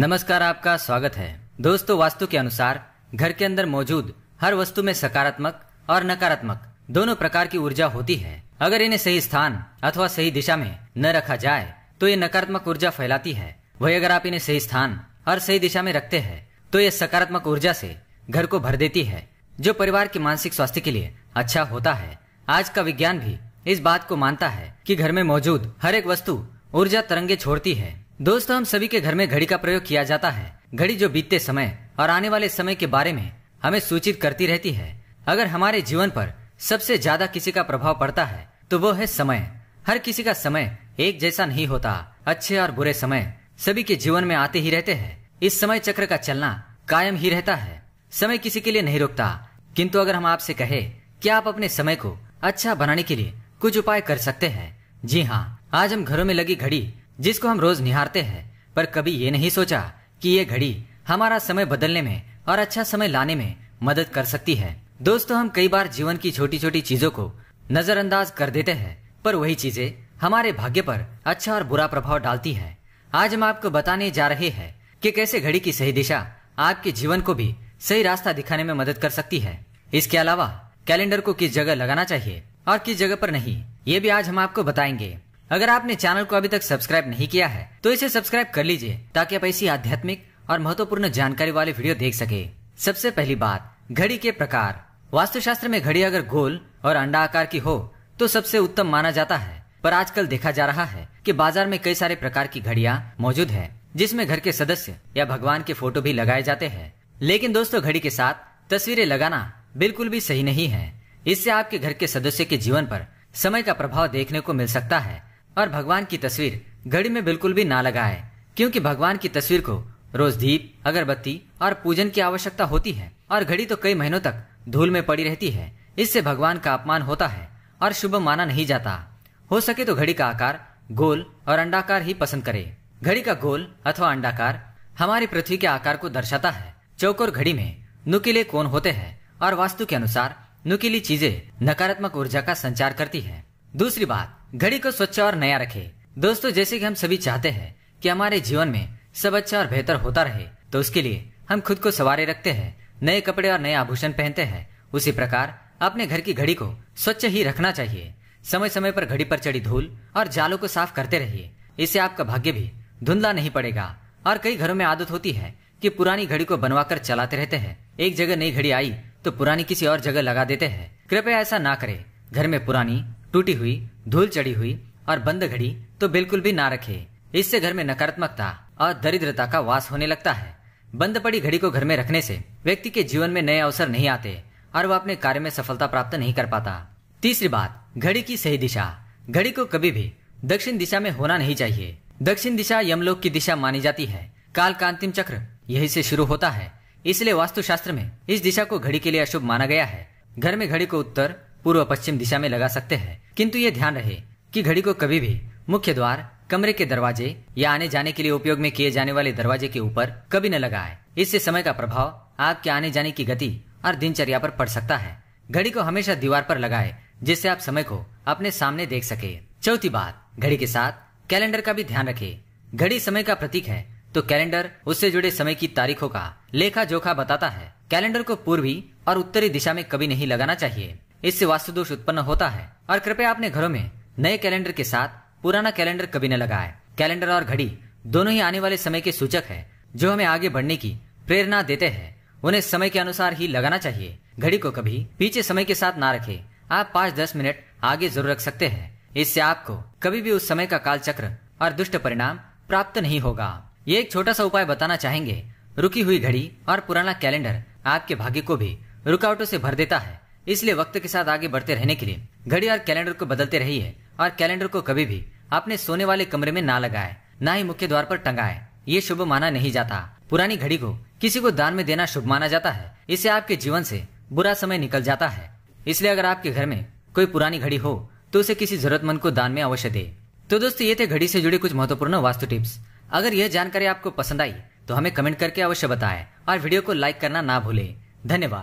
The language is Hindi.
नमस्कार आपका स्वागत है दोस्तों वास्तु के अनुसार घर के अंदर मौजूद हर वस्तु में सकारात्मक और नकारात्मक दोनों प्रकार की ऊर्जा होती है अगर इन्हें सही स्थान अथवा सही दिशा में न रखा जाए तो ये नकारात्मक ऊर्जा फैलाती है वही अगर आप इन्हें सही स्थान और सही दिशा में रखते हैं तो ये सकारात्मक ऊर्जा से घर को भर देती है जो परिवार के मानसिक स्वास्थ्य के लिए अच्छा होता है आज का विज्ञान भी इस बात को मानता है कि घर में मौजूद हर एक वस्तु ऊर्जा तरंगे छोड़ती है दोस्तों हम सभी के घर में घड़ी का प्रयोग किया जाता है घड़ी जो बीतते समय और आने वाले समय के बारे में हमें सूचित करती रहती है अगर हमारे जीवन पर सबसे ज्यादा किसी का प्रभाव पड़ता है तो वो है समय हर किसी का समय एक जैसा नहीं होता अच्छे और बुरे समय सभी के जीवन में आते ही रहते हैं इस समय चक्र का चलना कायम ही रहता है समय किसी के लिए नहीं रुकता किंतु अगर हम आपसे कहे कि आप अपने समय को अच्छा बनाने के लिए कुछ उपाय कर सकते हैं जी हाँ आज हम घरों में लगी घड़ी जिसको हम रोज निहारते हैं पर कभी ये नहीं सोचा कि ये घड़ी हमारा समय बदलने में और अच्छा समय लाने में मदद कर सकती है दोस्तों हम कई बार जीवन की छोटी छोटी चीजों को नजरअंदाज कर देते हैं पर वही चीजें हमारे भाग्य पर अच्छा और बुरा प्रभाव डालती है आज हम आपको बताने जा रहे हैं कि कैसे घड़ी की सही दिशा आपके जीवन को भी सही रास्ता दिखाने में मदद कर सकती है इसके अलावा कैलेंडर को किस जगह लगाना चाहिए और किस जगह पर नहीं ये भी आज हम आपको बताएंगे अगर आपने चैनल को अभी तक सब्सक्राइब नहीं किया है तो इसे सब्सक्राइब कर लीजिए ताकि आप ऐसी आध्यात्मिक और महत्वपूर्ण जानकारी वाली वीडियो देख सके सबसे पहली बात घड़ी के प्रकार वास्तुशास्त्र में घड़ी अगर गोल और अंडा आकार की हो तो सबसे उत्तम माना जाता है पर आजकल देखा जा रहा है कि बाजार में कई सारे प्रकार की घड़ियां मौजूद है जिसमें घर के सदस्य या भगवान के फोटो भी लगाए जाते हैं लेकिन दोस्तों घड़ी के साथ तस्वीरें लगाना बिल्कुल भी सही नहीं है इससे आपके घर के सदस्य के जीवन पर समय का प्रभाव देखने को मिल सकता है और भगवान की तस्वीर घड़ी में बिल्कुल भी ना लगाए क्योंकि भगवान की तस्वीर को रोज दीप अगरबत्ती और पूजन की आवश्यकता होती है और घड़ी तो कई महीनों तक धूल में पड़ी रहती है इससे भगवान का अपमान होता है और शुभ माना नहीं जाता हो सके तो घड़ी का आकार गोल और अंडाकार ही पसंद करे घड़ी का गोल अथवा अंडाकार हमारी पृथ्वी के आकार को दर्शाता है चौक और घड़ी में नुकीले कोण होते हैं और वास्तु के अनुसार नुकीली चीजें नकारात्मक ऊर्जा का संचार करती है दूसरी बात घड़ी को स्वच्छ और नया रखे दोस्तों जैसे कि हम सभी चाहते हैं कि हमारे जीवन में सब अच्छा और बेहतर होता रहे तो उसके लिए हम खुद को सवारे रखते हैं नए कपड़े और नए आभूषण पहनते हैं उसी प्रकार अपने घर की घड़ी को स्वच्छ ही रखना चाहिए समय समय पर घड़ी पर चढ़ी धूल और जालों को साफ करते रहिए इससे आपका भाग्य भी धुंधला नहीं पड़ेगा और कई घरों में आदत होती है कि पुरानी घड़ी को बनवाकर चलाते रहते हैं एक जगह नई घड़ी आई तो पुरानी किसी और जगह लगा देते हैं कृपया ऐसा ना करें घर में पुरानी टूटी हुई धूल चढ़ी हुई और बंद घड़ी तो बिल्कुल भी ना रखे इससे घर में नकारात्मकता और दरिद्रता का वास होने लगता है बंद पड़ी घड़ी को घर में रखने से व्यक्ति के जीवन में नए अवसर नहीं आते और वह अपने कार्य में सफलता प्राप्त नहीं कर पाता तीसरी बात घड़ी की सही दिशा घड़ी को कभी भी दक्षिण दिशा में होना नहीं चाहिए दक्षिण दिशा यमलोक की दिशा मानी जाती है काल का अंतिम चक्र यही से शुरू होता है इसलिए वास्तुशास्त्र में इस दिशा को घड़ी के लिए अशुभ माना गया है घर में घड़ी को उत्तर पूर्व पश्चिम दिशा में लगा सकते हैं किंतु ये ध्यान रहे कि घड़ी को कभी भी मुख्य द्वार कमरे के दरवाजे या आने जाने के लिए उपयोग में किए जाने वाले दरवाजे के ऊपर कभी न लगाए इससे समय का प्रभाव आपके आने जाने की गति और दिनचर्या पर पड़ सकता है घड़ी को हमेशा दीवार पर लगाए जिससे आप समय को अपने सामने देख सके चौथी बात घड़ी के साथ कैलेंडर का भी ध्यान रखे घड़ी समय का प्रतीक है तो कैलेंडर उससे जुड़े समय की तारीखों का लेखा जोखा बताता है कैलेंडर को पूर्वी और उत्तरी दिशा में कभी नहीं लगाना चाहिए इससे वास्तु दोष उत्पन्न होता है और कृपया अपने घरों में नए कैलेंडर के साथ पुराना कैलेंडर कभी न लगाए कैलेंडर और घड़ी दोनों ही आने वाले समय के सूचक है जो हमें आगे बढ़ने की प्रेरणा देते हैं उन्हें समय के अनुसार ही लगाना चाहिए घड़ी को कभी पीछे समय के साथ ना रखें आप पाँच दस मिनट आगे जरूर रख सकते हैं इससे आपको कभी भी उस समय का काल चक्र और दुष्ट परिणाम प्राप्त नहीं होगा ये एक छोटा सा उपाय बताना चाहेंगे रुकी हुई घड़ी और पुराना कैलेंडर आपके भाग्य को भी रुकावटों से भर देता है इसलिए वक्त के साथ आगे बढ़ते रहने के लिए घड़ी और कैलेंडर को बदलते रही है और कैलेंडर को कभी भी अपने सोने वाले कमरे में ना लगाए न ही मुख्य द्वार पर टंगाए ये शुभ माना नहीं जाता पुरानी घड़ी को किसी को दान में देना शुभ माना जाता है इससे आपके जीवन से बुरा समय निकल जाता है इसलिए अगर आपके घर में कोई पुरानी घड़ी हो तो उसे किसी जरूरतमंद को दान में अवश्य दे तो दोस्तों ये थे घड़ी से जुड़े कुछ महत्वपूर्ण वास्तु टिप्स अगर यह जानकारी आपको पसंद आई तो हमें कमेंट करके अवश्य बताएं और वीडियो को लाइक करना ना भूले धन्यवाद